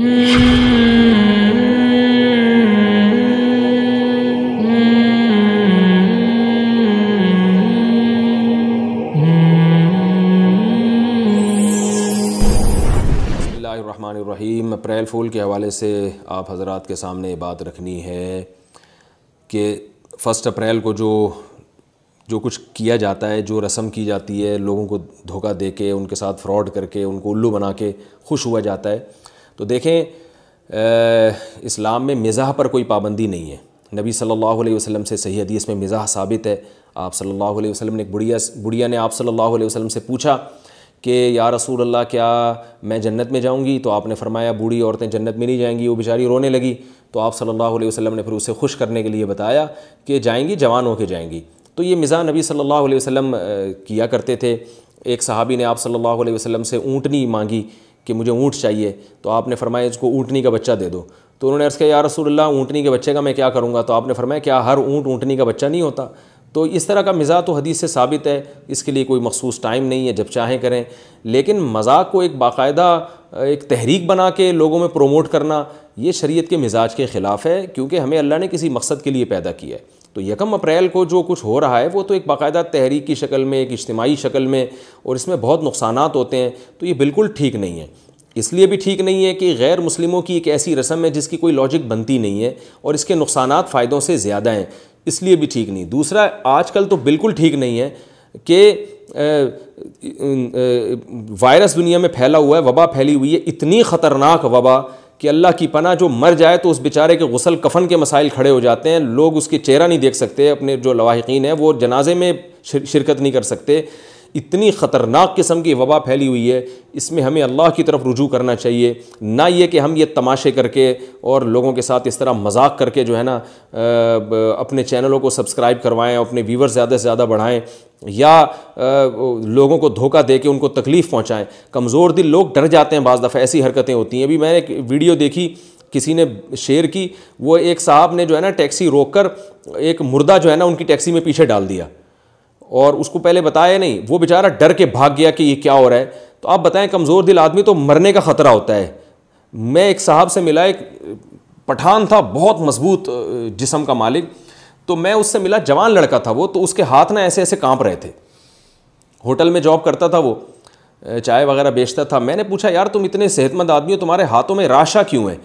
रहीम अप्रैल फूल के हवाले से आप हजरात के सामने बात रखनी है कि फ़र्स्ट अप्रैल को जो जो कुछ किया जाता है जो रस्म की जाती है लोगों को धोखा दे के उनके साथ फ्रॉड करके उनको उल्लू बना के खुश हुआ जाता है तो देखें इस्लाम में मिज़ाह पर कोई पाबंदी नहीं है नबी सल्लल्लाहु अलैहि वसल्लम से सही हदीस में मिज़ाह साबित है आप सल्लल्लाहु अलैहि वसल्लम ने एक बुढ़िया बुढ़िया ने आप सल्लल्लाहु अलैहि वसल्लम से पूछा कि या रसूल अल्लाह क्या मैं जन्नत में जाऊंगी तो आपने फरमाया बूढ़ी औरतें जन्नत में नहीं जाएंगी वो बेचारी रोने लगी तो आप सल्लल्लाहु अलैहि वसल्लम ने फिर उसे खुश करने के लिए बताया कि जाएंगी जवान होकर जाएंगी तो ये मिज़ा नबी सल्लल्लाहु अलैहि वसल्लम किया करते थे एक सहाबी ने आप सल्लल्लाहु अलैहि वसल्लम से ऊँटनी मांगी कि मुझे ऊँट चाहिए तो आपने फरमाया इसको ऊँटनी का बच्चा दे दो तो उन्होंने अर्ज़ किया या रसूल अल्लाह ऊँटनी के बच्चे का मैं क्या करूँगा तो आपने फरमाया क्या हर ऊँट ऊँटनी का बच्चा नहीं होता तो इस तरह का मिज़ा तो हदीस से साबित है इसके लिए कोई मखसूस टाइम नहीं है जब चाहें करें लेकिन मजाक को एक बाकायदा एक तहरीक बना के लोगों में प्रोमोट करना ये शरीयत के मिजाज के ख़िलाफ़ है क्योंकि हमें अल्लाह ने किसी मकसद के लिए पैदा किया है तो यकम अप्रैल को जो कुछ हो रहा है वो तो एक बाकायदा तहरीक की शक्ल में एक इज्तमाही शक्ल में और इसमें बहुत नुकसान होते हैं तो ये बिल्कुल ठीक नहीं है इसलिए भी ठीक नहीं है कि गैर मुस्लिमों की एक ऐसी रस्म है जिसकी कोई लॉजिक बनती नहीं है और इसके नुकसान फ़ायदों से ज़्यादा हैं इसलिए भी ठीक नहीं दूसरा आजकल तो बिल्कुल ठीक नहीं है कि वायरस दुनिया में फैला हुआ है वबा फैली हुई है इतनी ख़तरनाक वबा कि अल्लाह की पना जो मर जाए तो उस बेचारे के गसल कफन के मसाइल खड़े हो जाते हैं लोग उसके चेहरा नहीं देख सकते अपने जो लवाकिन हैं वो जनाजे में शिरकत नहीं कर सकते इतनी ख़तरनाक किस्म की वबा फैली हुई है इसमें हमें अल्लाह की तरफ रुजू करना चाहिए ना ये कि हम ये तमाशे करके और लोगों के साथ इस तरह मजाक करके जो है ना अपने चैनलों को सब्सक्राइब करवाएं अपने व्यूवर ज़्यादा से ज़्यादा बढ़ाएं या लोगों को धोखा दे के उनको तकलीफ़ पहुँचाएँ कमज़ोर दिल लोग डर जाते हैं बाज दफ़ा ऐसी हरकतें होती हैं अभी मैंने एक वीडियो देखी किसी ने शेयर की वो एक साहब ने जो है ना टैक्सी रोककर एक मुर्दा जो है ना उनकी टैक्सी में पीछे डाल दिया और उसको पहले बताया नहीं वो बेचारा डर के भाग गया कि ये क्या हो रहा है तो आप बताएं कमज़ोर दिल आदमी तो मरने का ख़तरा होता है मैं एक साहब से मिला एक पठान था बहुत मजबूत जिसम का मालिक तो मैं उससे मिला जवान लड़का था वो तो उसके हाथ ना ऐसे ऐसे कांप रहे थे होटल में जॉब करता था वो चाय वगैरह बेचता था मैंने पूछा यार तुम इतने सेहतमंद आदमी हो तुम्हारे हाथों में राशा क्यों है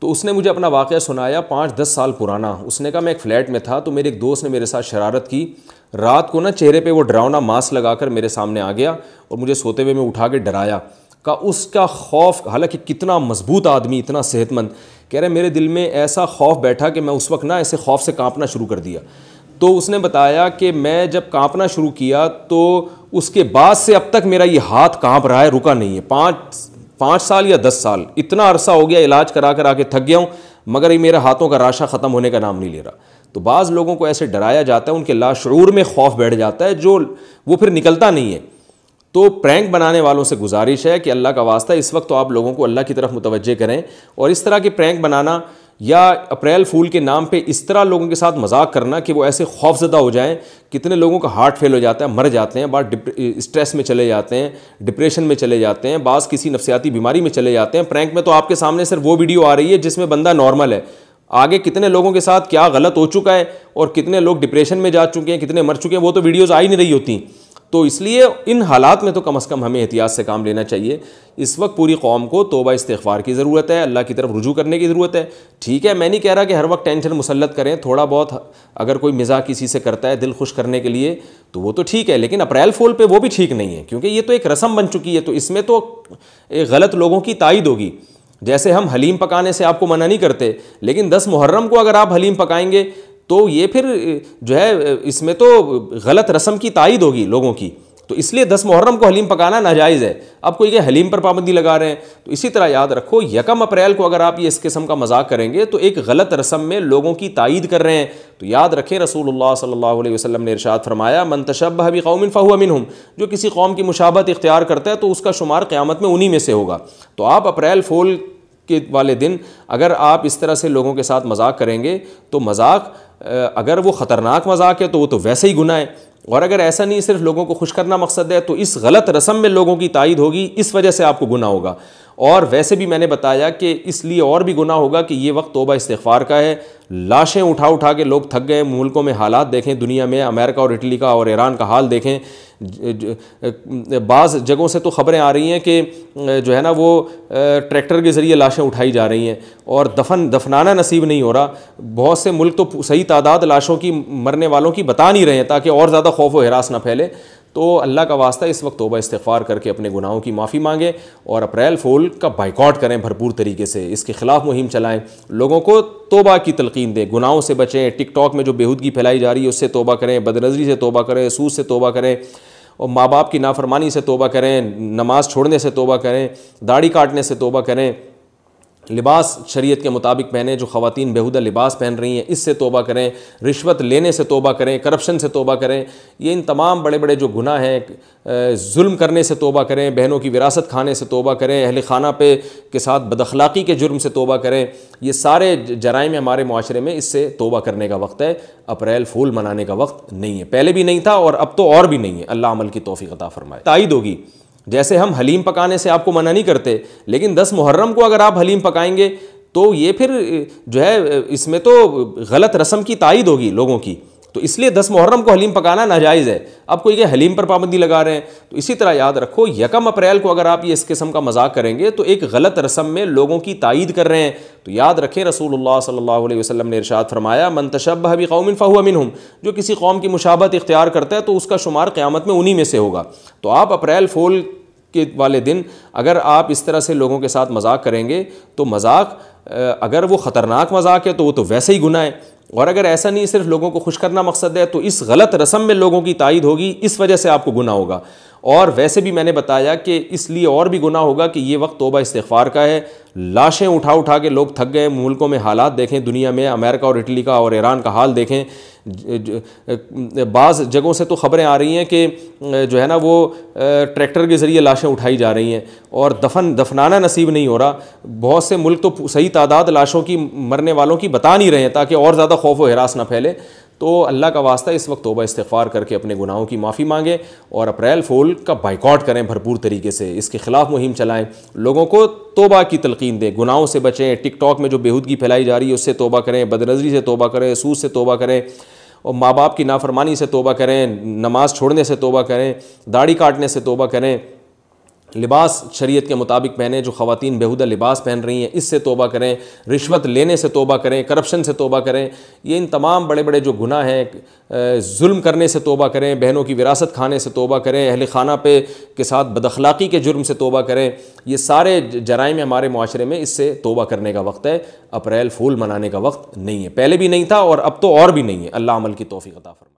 तो उसने मुझे अपना वाक़ सुनाया पाँच दस साल पुराना उसने कहा मैं एक फ़्लैट में था तो मेरे एक दोस्त ने मेरे साथ शरारत की रात को ना चेहरे पे वो डरावना मास्क लगाकर मेरे सामने आ गया और मुझे सोते हुए मैं उठा के डराया का उसका खौफ हालांकि कितना मजबूत आदमी इतना सेहतमंद कह रहे मेरे दिल में ऐसा खौफ बैठा कि मैं उस वक्त ना ऐसे खौफ से काँपना शुरू कर दिया तो उसने बताया कि मैं जब कांपना शुरू किया तो उसके बाद से अब तक मेरा ये हाथ कांप रहा है रुका नहीं है पाँच पाँच साल या दस साल इतना अरसा हो गया इलाज करा कर आके थक गया हूँ मगर ये मेरा हाथों का राशा ख़त्म होने का नाम नहीं ले रहा तो बाज़ लोगों को ऐसे डराया जाता है उनके लाशूर में खौफ बैठ जाता है जो वो फिर निकलता नहीं है तो प्रैंक बनाने वालों से गुजारिश है कि अल्लाह का वास्ता इस वक्त तो आप लोगों को अल्लाह की तरफ मुतवजह करें और इस तरह के प्रैंक बनाना या अप्रैल फूल के नाम पे इस तरह लोगों के साथ मजाक करना कि वो ऐसे खौफजदा हो जाएं कितने लोगों का हार्ट फेल हो जाता है मर जाते हैं बाद स्ट्रेस में चले जाते हैं डिप्रेशन में चले जाते हैं बास किसी नफसियाती बीमारी में चले जाते हैं प्रैंक में तो आपके सामने सिर्फ वो वीडियो आ रही है जिसमें बंदा नॉर्मल है आगे कितने लोगों के साथ क्या गलत हो चुका है और कितने लोग डिप्रेशन में जा चुके हैं कितने मर चुके हैं वो तो वीडियोज़ आ ही नहीं रही होती तो इसलिए इन हालात में तो कम अज़ कम हमें एहतियात से काम लेना चाहिए इस वक्त पूरी कौम को तोबा इस्तार की ज़रूरत है अल्लाह की तरफ रुजू करने की ज़रूरत है ठीक है मैं नहीं कह रहा कि हर वक्त टेंशन मुसलत करें थोड़ा बहुत अगर कोई मिजाज किसी से करता है दिल खुश करने के लिए तो वो तो ठीक है लेकिन अप्रैल फोल पर वो भी ठीक नहीं है क्योंकि ये तो एक रस्म बन चुकी है तो इसमें तो एक गलत लोगों की तायद होगी जैसे हम हलीम पकाने से आपको मना नहीं करते लेकिन दस मुहर्रम को अगर आप हलीम पकाएंगे तो ये फिर जो है इसमें तो गलत रस्म की तायद होगी लोगों की तो इसलिए दस मुहर्रम को हलीम पकाना नाजायज़ है अब कोई ये हलीम पर पाबंदी लगा रहे हैं तो इसी तरह याद रखो यकम अप्रैल को अगर आप ये इस किस्म का मजाक करेंगे तो एक गलत रस्म में लोगों की तायद कर रहे हैं तो याद रखें रसूलुल्लाह सल्लल्लाहु अलैहि वसल्लम ने इरशाद फरमाया मन तशब हबी कौमिन फ़हुआ हम जो किसी कौम की मुशाबत इख्तियार करता है तो उसका शुमार क़्यामत में उन्हीं में से होगा तो आप अप्रैल फोल के वाले दिन अगर आप इस तरह से लोगों के साथ मजाक करेंगे तो मजाक अगर वो ख़तरनाक मजाक है तो वो तो वैसे ही गुना है और अगर ऐसा नहीं सिर्फ लोगों को खुश करना मकसद है तो इस गलत रस्म में लोगों की तइद होगी इस वजह से आपको गुना होगा और वैसे भी मैंने बताया कि इसलिए और भी गुना होगा कि ये वक्त तोबा इस्तफार का है लाशें उठा उठा के लोग थक गए मुल्कों में हालात देखें दुनिया में अमेरिका और इटली का और ईरान का हाल देखें बाज़ जगहों से तो ख़बरें आ रही हैं कि जो है ना वो ट्रैक्टर के ज़रिए लाशें उठाई जा रही हैं और दफन दफनाना नसीब नहीं हो रहा बहुत से मुल्क तो सही तादाद लाशों की मरने वालों की बता नहीं रहे हैं ताकि और ज़्यादा खौफ व हरास ना फैले तो अल्लाह का वास्ता इस वक्त तोबा इस्तफ़ार करके अपने गुनाहों की माफ़ी मांगें और अप्रैल फूल का बाइकआउट करें भरपूर तरीके से इसके ख़िलाफ़ मुहिम चलाएँ लोगों को तोबा की तलकीन दें गुनाहों से बचें टिकटॉक में जो बेहूदगी फैलाई जा रही है उससे तोबा करें बदनजरी से तोबा करें सूद से तोबा करें और माँ बाप की नाफरमानी से तोबा करें नमाज़ छोड़ने से तोबा करें दाढ़ी काटने से तोबा करें लिबास शरीयत के मुताबिक पहने जो खातन बेहुदा लिबास पहन रही हैं इससे तोबा करें रिश्वत लेने से तोबा करें करप्शन से तोबा करें ये इन तमाम बड़े बड़े जो गुनाह हैं जुल्म करने से तोबा करें बहनों की विरासत खाने से तोबा करें अहल खाना पे के साथ बदखलाक़ी के जुर्म से तोबा करें ये सारे जराइम हमारे माशरे में इससे तोबा करने का वक्त है अप्रैल फूल मनाने का वक्त नहीं है पहले भी नहीं था और अब तो और भी नहीं है अल्लाह अमल की तोफ़ी अता फ़रमाए तइद होगी जैसे हम हलीम पकाने से आपको मना नहीं करते लेकिन दस मुहर्रम को अगर आप हलीम पकाएंगे तो ये फिर जो है इसमें तो गलत रस्म की ताइद होगी लोगों की तो इसलिए दस मुहर्रम को हलीम पकाना नाजायज़ है अब कोई ये हलीम पर पाबंदी लगा रहे हैं तो इसी तरह याद रखो यकम अप्रैल को अगर आप ये इस किस्म का मजाक करेंगे तो एक गलत रस्म में लोगों की तइद कर रहे हैं तो याद रखें रसूलुल्लाह सल्लल्लाहु अलैहि वसल्लम ने इरशाद फरमाया मन तशब हबी कौमिन फ़ाहू मिनहुम जो किसी कौम की मुशाबत इख्तियार करता है तो उसका शुमार क़्यामत में उन्हीं में से होगा तो आप अप्रैल फोल के वाले दिन अगर आप इस तरह से लोगों के साथ मजाक करेंगे तो मजाक अगर वो ख़तरनाक मजाक है तो वो तो वैसे ही गुना है और अगर ऐसा नहीं सिर्फ लोगों को खुश करना मकसद है तो इस गलत रस्म में लोगों की तइद होगी इस वजह से आपको गुना होगा और वैसे भी मैंने बताया कि इसलिए और भी गुना होगा कि ये वक्त तोबा इस्तार का है लाशें उठा उठा के लोग थक गए मुल्कों में हालात देखें दुनिया में अमेरिका और इटली का और ईरान का हाल देखें बाज़ जगहों से तो ख़बरें आ रही हैं कि जो है ना वो ट्रैक्टर के ज़रिए लाशें उठाई जा रही हैं और दफन दफनाना नसीब नहीं हो रहा बहुत से मुल्क तो सही तादाद लाशों की मरने वालों की बता नहीं रहे हैं ताकि और ज़्यादा खौफ व हरास ना फैले तो अल्लाह का वास्ता इस वक्त तोबा इस्तफ़ार करके अपने गुनाहों की माफ़ी मांगें और अप्रैल फूल का बाइकआउट करें भरपूर तरीके से इसके ख़िलाफ़ मुहिम चलाएं लोगों को तोबा की तलकीन दें गुनाहों से बचें टिकटॉक में जो बेहूदगी फैलाई जा रही है उससे तोबा करें बदनजरी से तोबा करें सूद से तोबा करें और माँ बाप की नाफरमानी से तोबा करें नमाज़ छोड़ने से तोबा करें दाढ़ी काटने से तोबा करें लिबास शरीयत के मुताबिक पहने जो ख़ातन बेहुदा लिबास पहन रही हैं इससे तोबा करें रिश्वत लेने से तोबा करें करप्शन से तोबा करें ये इन तमाम बड़े बड़े जो गुनाह हैं जुल्म करने से तोबा करें बहनों की विरासत खाने से तोबा करें अहल खाना पे के साथ बदखलाक़ी के जुर्म से तोबा करें ये सारे जराइम हमारे माशरे में इससे तोबा करने का वक्त है अप्रैल फूल मनाने का वक्त नहीं है पहले भी नहीं था और अब तो और भी नहीं है अल्लाह अमल की तोफ़ी अदाफ़र